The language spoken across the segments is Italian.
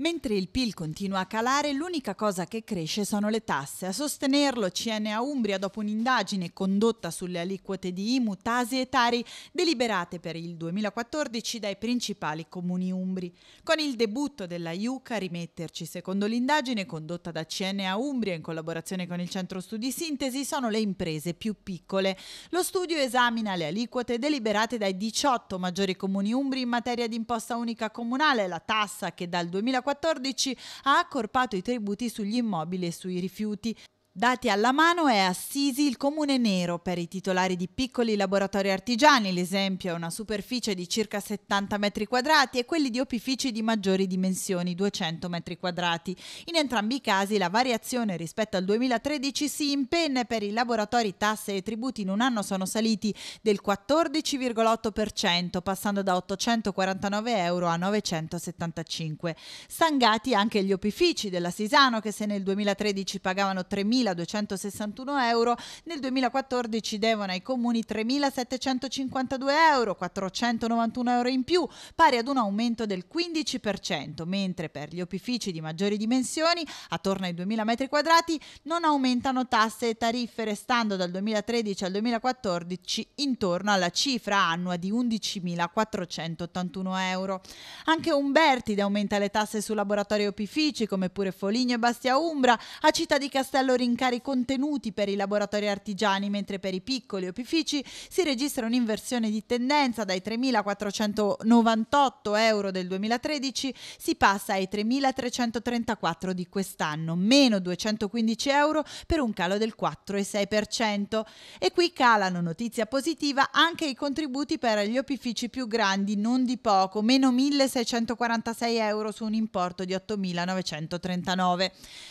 Mentre il PIL continua a calare, l'unica cosa che cresce sono le tasse. A sostenerlo CNA Umbria, dopo un'indagine condotta sulle aliquote di IMU, Tasi e Tari, deliberate per il 2014 dai principali comuni umbri. Con il debutto della IUCA, rimetterci secondo l'indagine condotta da CNA Umbria in collaborazione con il Centro Studi Sintesi, sono le imprese più piccole. Lo studio esamina le aliquote deliberate dai 18 maggiori comuni umbri in materia di imposta unica comunale, la tassa che dal 2014 2014 ha accorpato i tributi sugli immobili e sui rifiuti. Dati alla mano è Assisi il comune nero per i titolari di piccoli laboratori artigiani, l'esempio è una superficie di circa 70 metri quadrati e quelli di opifici di maggiori dimensioni, 200 metri quadrati. In entrambi i casi la variazione rispetto al 2013 si impenna per i laboratori tasse e tributi in un anno sono saliti del 14,8%, passando da 849 euro a 975. Stangati anche gli opifici della Sisano che se nel 2013 pagavano 3.000 3.261 euro, nel 2014 devono ai comuni 3.752 euro, 491 euro in più, pari ad un aumento del 15%, mentre per gli opifici di maggiori dimensioni, attorno ai 2.000 metri quadrati, non aumentano tasse e tariffe, restando dal 2013 al 2014 intorno alla cifra annua di 11.481 euro. Anche Umbertide aumenta le tasse su laboratori e opifici, come pure Foligno e Bastia Umbra, a Città di Castello Ringhia rincari contenuti per i laboratori artigiani, mentre per i piccoli opifici si registra un'inversione di tendenza dai 3.498 euro del 2013 si passa ai 3.334 di quest'anno, meno 215 euro per un calo del 4,6%. E qui calano notizia positiva anche i contributi per gli opifici più grandi, non di poco, meno 1.646 euro su un importo di 8.939.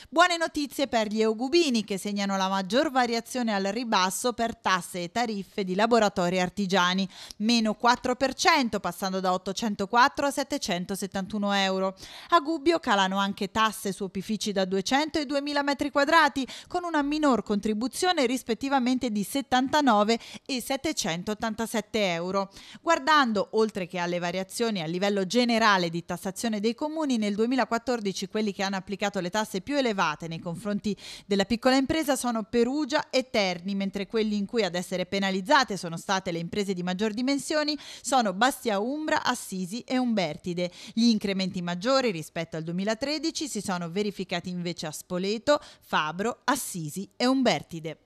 Buone notizie per gli eugubini Salvini che segnano la maggior variazione al ribasso per tasse e tariffe di laboratori artigiani, meno 4% passando da 804 a 771 euro. A Gubbio calano anche tasse su opifici da 200 e 2000 metri quadrati con una minor contribuzione rispettivamente di 79 e 787 euro. Guardando oltre che alle variazioni a livello generale di tassazione dei comuni, nel 2014 quelli che hanno applicato le tasse più elevate nei confronti della piccola piccola impresa sono Perugia e Terni, mentre quelli in cui ad essere penalizzate sono state le imprese di maggior dimensioni sono Bastia Umbra, Assisi e Umbertide. Gli incrementi maggiori rispetto al 2013 si sono verificati invece a Spoleto, Fabro, Assisi e Umbertide.